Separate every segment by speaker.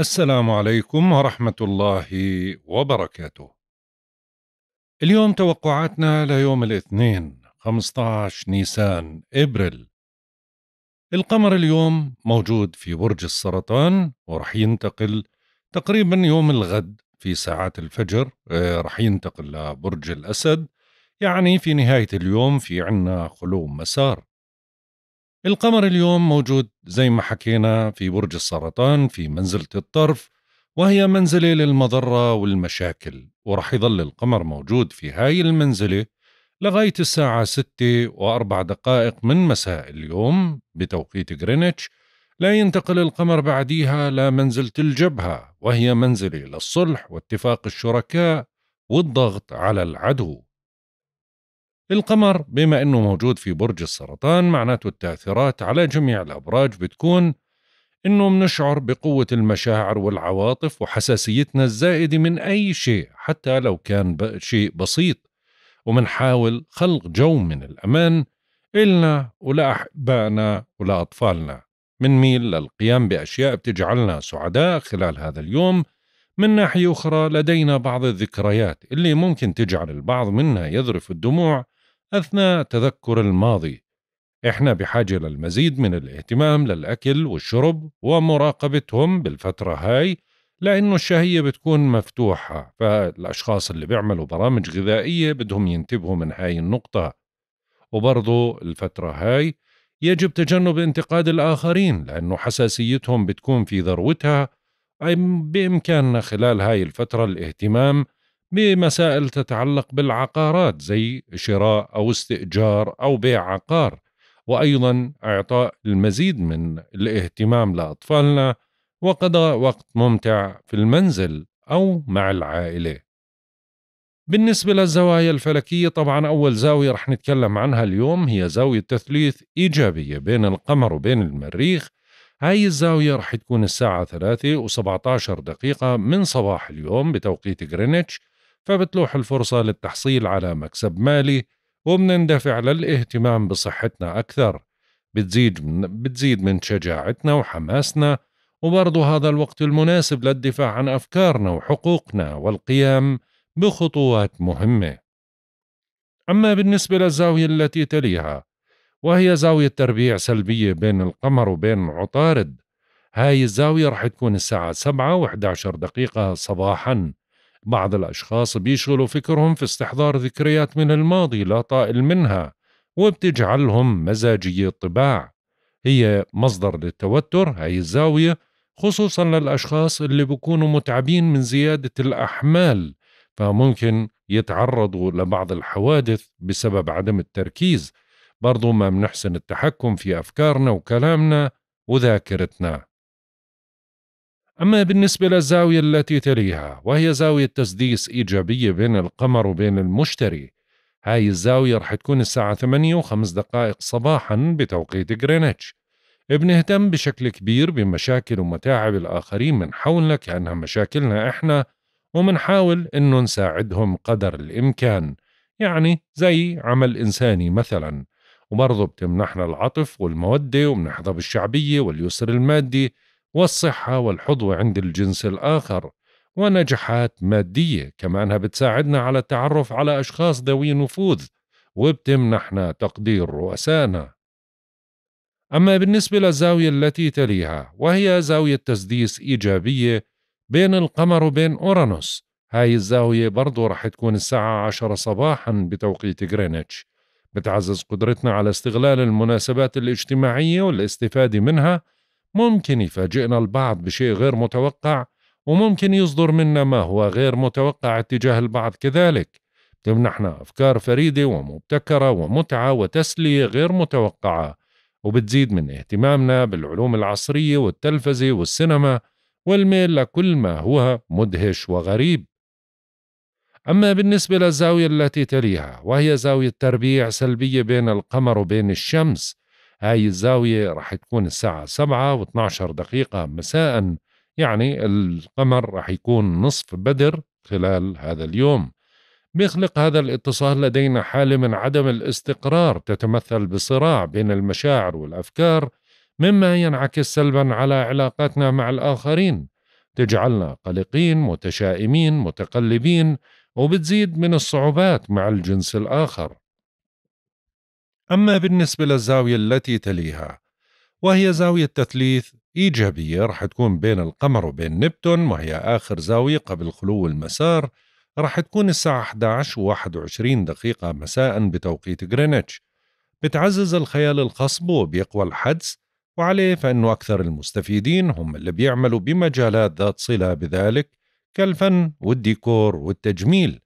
Speaker 1: السلام عليكم ورحمة الله وبركاته. اليوم توقعاتنا ليوم الاثنين 15 نيسان ابريل. القمر اليوم موجود في برج السرطان ورح ينتقل تقريبا يوم الغد في ساعات الفجر آه، رح ينتقل لبرج الأسد يعني في نهاية اليوم في عنا خلو مسار القمر اليوم موجود زي ما حكينا في برج السرطان في منزلة الطرف وهي منزلة للمضرة والمشاكل ورح يظل القمر موجود في هاي المنزلة لغاية الساعة 6 وأربع دقائق من مساء اليوم بتوقيت غرينتش لا ينتقل القمر بعديها لمنزلة الجبهة وهي منزلة للصلح واتفاق الشركاء والضغط على العدو القمر بما أنه موجود في برج السرطان معناته التأثيرات على جميع الأبراج بتكون أنه منشعر بقوة المشاعر والعواطف وحساسيتنا الزائدة من أي شيء حتى لو كان شيء بسيط ومنحاول خلق جو من الأمان إلنا ولأحبائنا ولأطفالنا منميل للقيام بأشياء بتجعلنا سعداء خلال هذا اليوم من ناحية أخرى لدينا بعض الذكريات اللي ممكن تجعل البعض منا يذرف الدموع أثناء تذكر الماضي إحنا بحاجة للمزيد من الاهتمام للأكل والشرب ومراقبتهم بالفترة هاي لأنه الشهية بتكون مفتوحة فالأشخاص اللي بيعملوا برامج غذائية بدهم ينتبهوا من هاي النقطة وبرضو الفترة هاي يجب تجنب انتقاد الآخرين لأنه حساسيتهم بتكون في ذروتها بإمكاننا خلال هاي الفترة الاهتمام بمسائل تتعلق بالعقارات زي شراء او استئجار او بيع عقار وايضا اعطاء المزيد من الاهتمام لاطفالنا وقضاء وقت ممتع في المنزل او مع العائله. بالنسبه للزوايا الفلكيه طبعا اول زاويه رح نتكلم عنها اليوم هي زاويه تثليث ايجابيه بين القمر وبين المريخ هاي الزاوية رح تكون الساعة ثلاثة و دقيقة من صباح اليوم بتوقيت غرينتش فبتلوح الفرصة للتحصيل على مكسب مالي وبنندفع للاهتمام بصحتنا أكثر بتزيد من, بتزيد من شجاعتنا وحماسنا وبرضه هذا الوقت المناسب للدفاع عن أفكارنا وحقوقنا والقيام بخطوات مهمة أما بالنسبة للزاوية التي تليها وهي زاوية تربيع سلبية بين القمر وبين عطارد هاي الزاوية رح تكون الساعة 7 و11 دقيقة صباحاً بعض الأشخاص بيشغلوا فكرهم في استحضار ذكريات من الماضي لا طائل منها وبتجعلهم مزاجي الطباع هي مصدر للتوتر هاي الزاوية خصوصا للأشخاص اللي بيكونوا متعبين من زيادة الأحمال فممكن يتعرضوا لبعض الحوادث بسبب عدم التركيز برضو ما بنحسن التحكم في أفكارنا وكلامنا وذاكرتنا أما بالنسبة للزاوية التي تليها وهي زاوية تسديس إيجابية بين القمر وبين المشتري هاي الزاوية رح تكون الساعة 8 وخمس دقائق صباحا بتوقيت غرينتش بنهتم بشكل كبير بمشاكل ومتاعب الآخرين من حولنا كأنها مشاكلنا إحنا ومنحاول إنه نساعدهم قدر الإمكان يعني زي عمل إنساني مثلا وبرضه بتمنحنا العطف والمودة وبنحظى بالشعبية واليسر المادي والصحة والحظوة عند الجنس الآخر ونجاحات مادية كمانها بتساعدنا على التعرف على أشخاص ذوي نفوذ وبتمنحنا تقدير رؤسائنا أما بالنسبة للزاوية التي تليها وهي زاوية تسديس إيجابية بين القمر وبين أورانوس هاي الزاوية برضو رح تكون الساعة عشر صباحا بتوقيت غرينتش بتعزز قدرتنا على استغلال المناسبات الاجتماعية والاستفادة منها ممكن يفاجئنا البعض بشيء غير متوقع وممكن يصدر منا ما هو غير متوقع اتجاه البعض كذلك تمنحنا أفكار فريدة ومبتكرة ومتعة وتسلية غير متوقعة وبتزيد من اهتمامنا بالعلوم العصرية والتلفزة والسينما والميل لكل ما هو مدهش وغريب أما بالنسبة للزاوية التي تليها وهي زاوية تربيع سلبية بين القمر وبين الشمس هاي الزاوية راح تكون الساعة سبعة و دقيقة مساء يعني القمر راح يكون نصف بدر خلال هذا اليوم بيخلق هذا الاتصال لدينا حالة من عدم الاستقرار تتمثل بصراع بين المشاعر والأفكار مما ينعكس سلبا على علاقاتنا مع الآخرين تجعلنا قلقين متشائمين متقلبين وبتزيد من الصعوبات مع الجنس الآخر أما بالنسبة للزاوية التي تليها وهي زاوية تثليث إيجابية رح تكون بين القمر وبين نبتون وهي آخر زاوية قبل خلو المسار رح تكون الساعة 11 و 21 دقيقة مساء بتوقيت غرينتش بتعزز الخيال الخصب وبيقوى الحدس وعليه فإنه أكثر المستفيدين هم اللي بيعملوا بمجالات ذات صلة بذلك كالفن والديكور والتجميل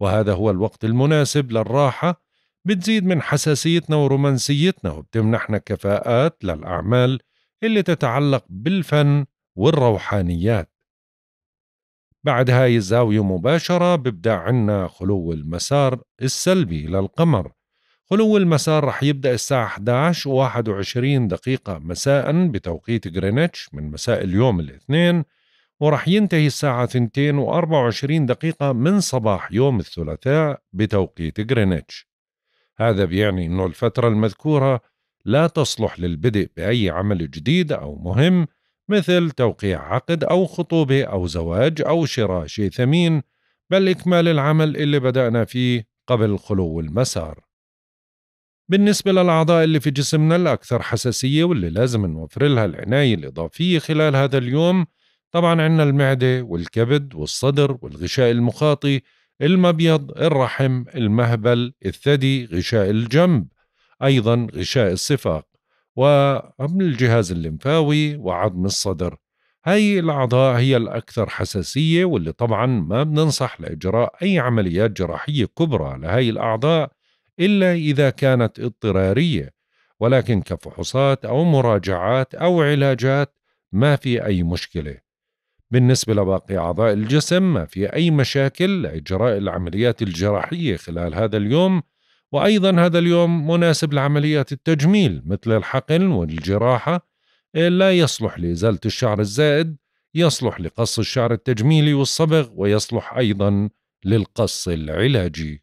Speaker 1: وهذا هو الوقت المناسب للراحة بتزيد من حساسيتنا ورومانسيتنا وبتمنحنا كفاءات للأعمال اللي تتعلق بالفن والروحانيات بعد هاي الزاوية مباشرة ببدأ عنا خلو المسار السلبي للقمر خلو المسار رح يبدأ الساعة 11 و 21 دقيقة مساء بتوقيت غرينتش من مساء اليوم الاثنين ورح ينتهي الساعة 2 و 24 دقيقة من صباح يوم الثلاثاء بتوقيت غرينتش هذا بيعني أنه الفترة المذكورة لا تصلح للبدء بأي عمل جديد أو مهم مثل توقيع عقد أو خطوبة أو زواج أو شراء شيء ثمين بل إكمال العمل اللي بدأنا فيه قبل خلو المسار بالنسبة للأعضاء اللي في جسمنا الأكثر حساسية واللي لازم نوفر لها العناية الإضافية خلال هذا اليوم طبعا عندنا المعدة والكبد والصدر والغشاء المخاطي المبيض الرحم المهبل الثدي غشاء الجنب أيضا غشاء الصفاق الجهاز الليمفاوي وعظم الصدر هاي الأعضاء هي الأكثر حساسية واللي طبعا ما بننصح لإجراء أي عمليات جراحية كبرى لهاي الأعضاء إلا إذا كانت اضطرارية ولكن كفحوصات أو مراجعات أو علاجات ما في أي مشكلة بالنسبة لباقي أعضاء الجسم ما في أي مشاكل لإجراء العمليات الجراحية خلال هذا اليوم وأيضا هذا اليوم مناسب لعمليات التجميل مثل الحقن والجراحة إيه، لا يصلح لإزالة الشعر الزائد يصلح لقص الشعر التجميلي والصبغ ويصلح أيضا للقص العلاجي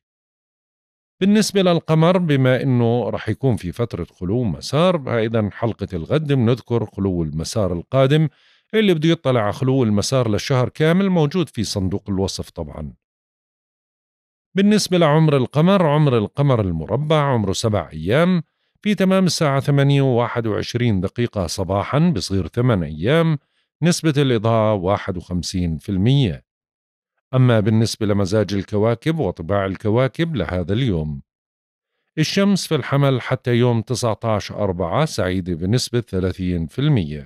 Speaker 1: بالنسبة للقمر بما أنه رح يكون في فترة خلو مسار إذا حلقة الغد بنذكر خلو المسار القادم اللي بده يطلع على خلو المسار للشهر كامل موجود في صندوق الوصف طبعا بالنسبة لعمر القمر عمر القمر المربع عمره سبع أيام في تمام الساعة 8 و 21 دقيقة صباحا بصير 8 أيام نسبة الإضاءة 51% أما بالنسبة لمزاج الكواكب وطباع الكواكب لهذا اليوم الشمس في الحمل حتى يوم 19 أربعة سعيدة بنسبة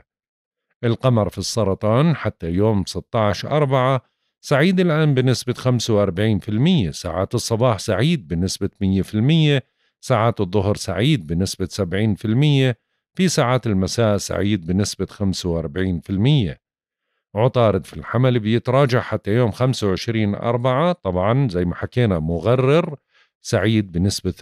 Speaker 1: 30% القمر في السرطان حتى يوم 16 أربعة سعيد الآن بنسبة 45% ساعات الصباح سعيد بنسبة 100% ساعات الظهر سعيد بنسبة 70% في ساعات المساء سعيد بنسبة 45% عطارد في الحمل بيتراجع حتى يوم 25 أربعة طبعا زي ما حكينا مغرر سعيد بنسبة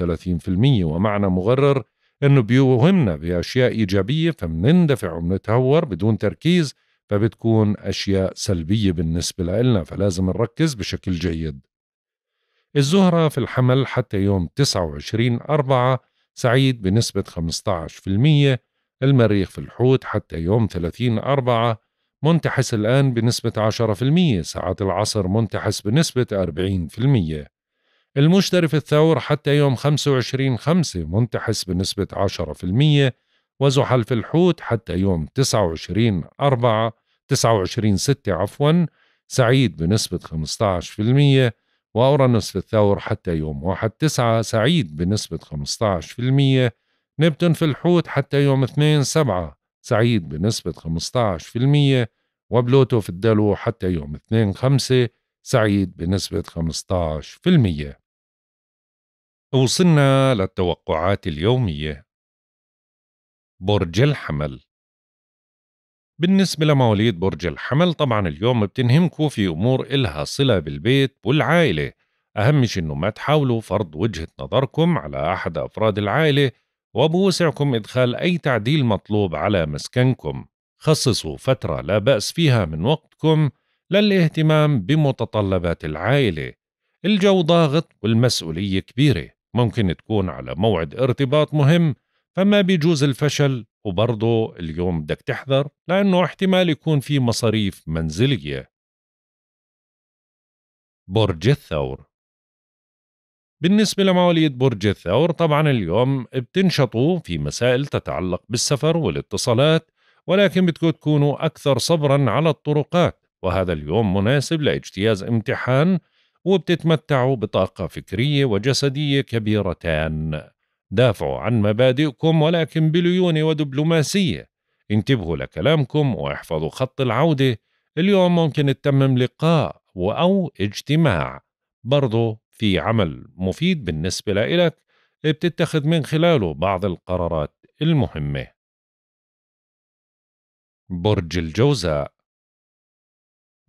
Speaker 1: 30% ومعنى مغرر انه بيوهمنا باشياء ايجابيه فبنندفع وبنتهور بدون تركيز فبتكون اشياء سلبيه بالنسبه لنا فلازم نركز بشكل جيد. الزهره في الحمل حتى يوم 29 4 سعيد بنسبه 15%، المريخ في الحوت حتى يوم 30 4 منتحس الآن بنسبة 10% ساعات العصر منتحس بنسبة 40% المشتري في الثور حتى يوم 25 5 منتحس بنسبة 10% وزحل في الحوت حتى يوم 29 4 29 6 عفوا سعيد بنسبة 15% وأورانوس في الثور حتى يوم 1 9 سعيد بنسبة 15% نبتون في الحوت حتى يوم 2 7 سعيد بنسبة 15% وبلوتو في الدلو حتى يوم 2 5 سعيد بنسبة 15% وصلنا للتوقعات اليومية برج الحمل بالنسبة لمواليد برج الحمل طبعا اليوم بتنهمكوا في أمور إلها صلة بالبيت والعائلة أهم شيء إنه ما تحاولوا فرض وجهة نظركم على أحد أفراد العائلة وبوسعكم إدخال أي تعديل مطلوب على مسكنكم خصصوا فترة لا بأس فيها من وقتكم للاهتمام بمتطلبات العائلة الجو ضاغط والمسؤولية كبيرة ممكن تكون على موعد ارتباط مهم فما بيجوز الفشل وبرضه اليوم بدك تحذر لأنه احتمال يكون في مصاريف منزلية برج الثور بالنسبة لمواليد برج الثور طبعا اليوم بتنشطوا في مسائل تتعلق بالسفر والاتصالات ولكن بدكم تكونوا أكثر صبرا على الطرقات وهذا اليوم مناسب لاجتياز امتحان وبتتمتعوا بطاقة فكرية وجسدية كبيرتان دافعوا عن مبادئكم ولكن بليونة ودبلوماسية انتبهوا لكلامكم واحفظوا خط العودة اليوم ممكن تتمم لقاء أو اجتماع برضو في عمل مفيد بالنسبة لإلك بتتخذ من خلاله بعض القرارات المهمة برج الجوزاء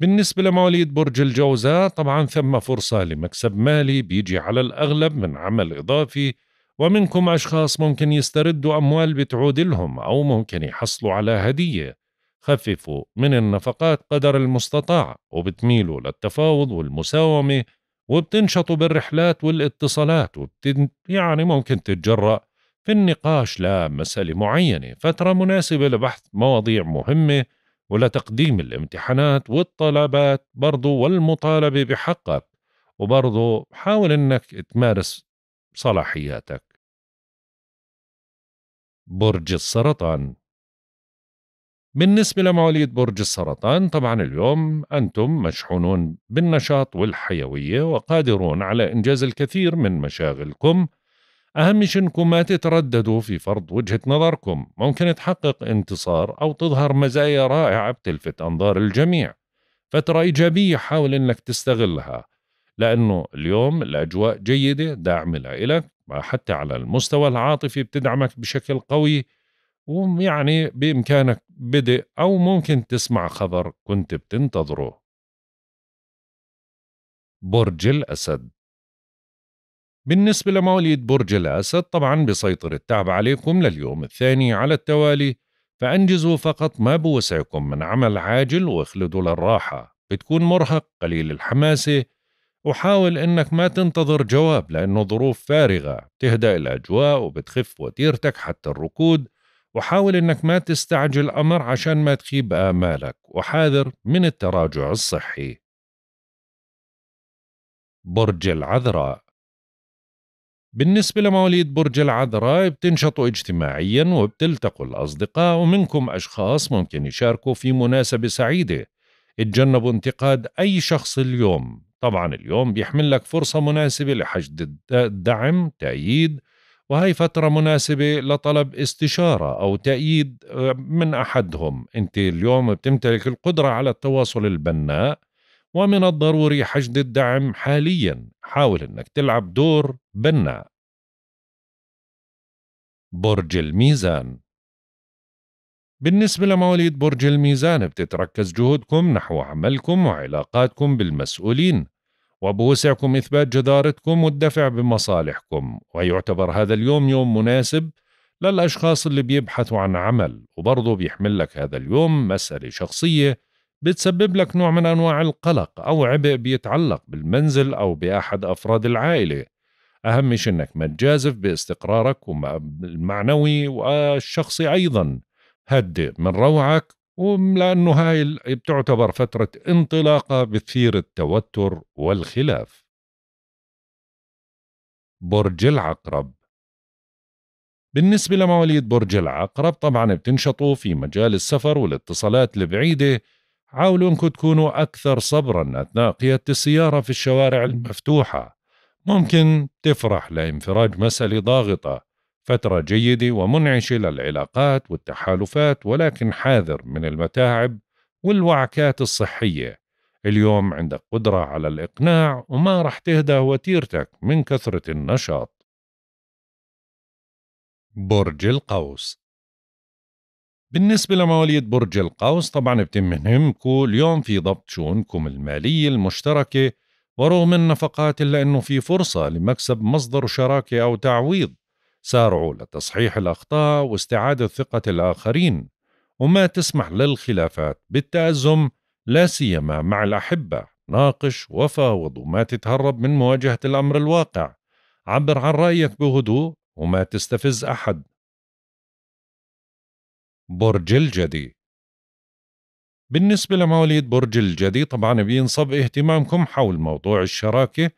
Speaker 1: بالنسبة لمواليد برج الجوزاء طبعا ثم فرصة لمكسب مالي بيجي على الأغلب من عمل إضافي ومنكم أشخاص ممكن يستردوا أموال بتعود لهم أو ممكن يحصلوا على هدية خففوا من النفقات قدر المستطاع وبتميلوا للتفاوض والمساومة وبتنشطوا بالرحلات والاتصالات وبتن... يعني ممكن تتجرأ في النقاش لمسألة معينة فترة مناسبة لبحث مواضيع مهمة ولتقديم الامتحانات والطلبات برضو والمطالبة بحقك وبرضو حاول انك تمارس صلاحياتك برج السرطان بالنسبة لمواليد برج السرطان طبعا اليوم أنتم مشحونون بالنشاط والحيوية وقادرون على إنجاز الكثير من مشاغلكم أهم شيء أنكم ما تترددوا في فرض وجهة نظركم ممكن تحقق انتصار أو تظهر مزايا رائعة بتلفت أنظار الجميع فترة إيجابية حاول أنك تستغلها لأنه اليوم الأجواء جيدة داعمة لإلك حتى على المستوى العاطفي بتدعمك بشكل قوي ويعني بإمكانك بدء أو ممكن تسمع خبر كنت بتنتظره برج الأسد بالنسبة لمواليد برج الأسد طبعا بيسيطر التعب عليكم لليوم الثاني على التوالي فأنجزوا فقط ما بوسعكم من عمل عاجل واخلدوا للراحة بتكون مرهق قليل الحماسة وحاول إنك ما تنتظر جواب لأنه ظروف فارغة بتهدأ الأجواء وبتخف وتيرتك حتى الركود وحاول إنك ما تستعجل أمر عشان ما تخيب آمالك وحاذر من التراجع الصحي برج العذراء بالنسبة لمواليد برج العذراء بتنشطوا اجتماعيا وبتلتقوا الأصدقاء ومنكم أشخاص ممكن يشاركوا في مناسبة سعيدة اتجنبوا انتقاد أي شخص اليوم طبعا اليوم بيحمل لك فرصة مناسبة لحشد الدعم تأييد وهي فترة مناسبة لطلب استشارة أو تأييد آه، من أحدهم أنت اليوم بتمتلك القدرة على التواصل البناء ومن الضروري حشد الدعم حاليا حاول أنك تلعب دور بناء برج الميزان بالنسبة لمواليد برج الميزان بتتركز جهودكم نحو عملكم وعلاقاتكم بالمسؤولين وبوسعكم إثبات جدارتكم والدفع بمصالحكم ويعتبر هذا اليوم يوم مناسب للأشخاص اللي بيبحثوا عن عمل وبرضه بيحمل لك هذا اليوم مسألة شخصية بتسبب لك نوع من أنواع القلق أو عبء بيتعلق بالمنزل أو بأحد أفراد العائلة أهم شيء أنك ما تجازف باستقرارك المعنوي والشخصي أيضا هدئ من روعك لانه هاي بتعتبر فترة انطلاقة بتثير التوتر والخلاف برج العقرب بالنسبة لمواليد برج العقرب طبعا بتنشطوا في مجال السفر والاتصالات البعيدة حاولوا انكم تكونوا أكثر صبرا أثناء قيادة السيارة في الشوارع المفتوحة ممكن تفرح لانفراج مسألة ضاغطة فترة جيدة ومنعشة للعلاقات والتحالفات ولكن حاذر من المتاعب والوعكات الصحية اليوم عندك قدرة على الإقناع وما رح تهدى وتيرتك من كثرة النشاط برج القوس بالنسبة لمواليد برج القوس طبعا بتمهمكم اليوم في ضبط شؤونكم المالية المشتركة ورغم النفقات إلا أنه في فرصة لمكسب مصدر شراكة أو تعويض سارعوا لتصحيح الأخطاء واستعادة ثقة الآخرين وما تسمح للخلافات بالتأزم لا سيما مع الأحبة ناقش وفاوض وما تتهرب من مواجهة الأمر الواقع عبر عن رأيك بهدوء وما تستفز أحد برج الجدي بالنسبة لمواليد برج الجدي طبعا بينصب اهتمامكم حول موضوع الشراكة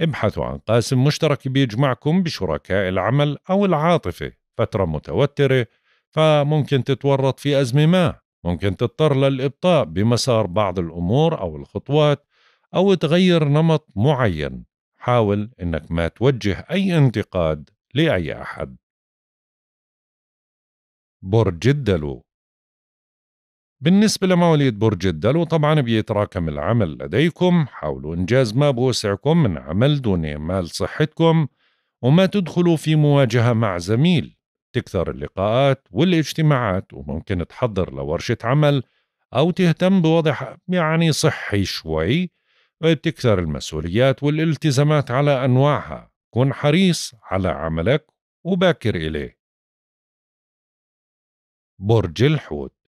Speaker 1: ابحثوا عن قاسم مشترك بيجمعكم بشركاء العمل أو العاطفة فترة متوترة فممكن تتورط في أزمة ما ممكن تضطر للإبطاء بمسار بعض الأمور أو الخطوات أو تغير نمط معين حاول أنك ما توجه أي انتقاد لأي أحد برج الدلو بالنسبة لمواليد برج الدلو طبعا بيتراكم العمل لديكم حاولوا إنجاز ما بوسعكم من عمل دون إهمال صحتكم وما تدخلوا في مواجهة مع زميل تكثر اللقاءات والاجتماعات وممكن تحضر لورشة عمل أو تهتم بوضع يعني صحي شوي بتكثر المسؤوليات والالتزامات على أنواعها كن حريص على عملك وباكر إليه برج الحوت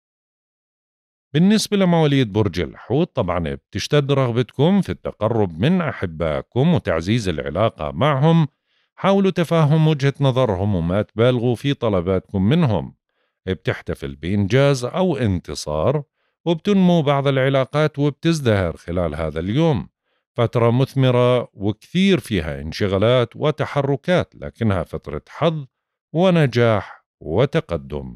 Speaker 1: بالنسبة لمواليد برج الحوت طبعا بتشتد رغبتكم في التقرب من أحبائكم وتعزيز العلاقة معهم حاولوا تفهم وجهة نظرهم وما تبالغوا في طلباتكم منهم بتحتفل بإنجاز أو انتصار وبتنمو بعض العلاقات وبتزدهر خلال هذا اليوم فترة مثمرة وكثير فيها انشغالات وتحركات لكنها فترة حظ ونجاح وتقدم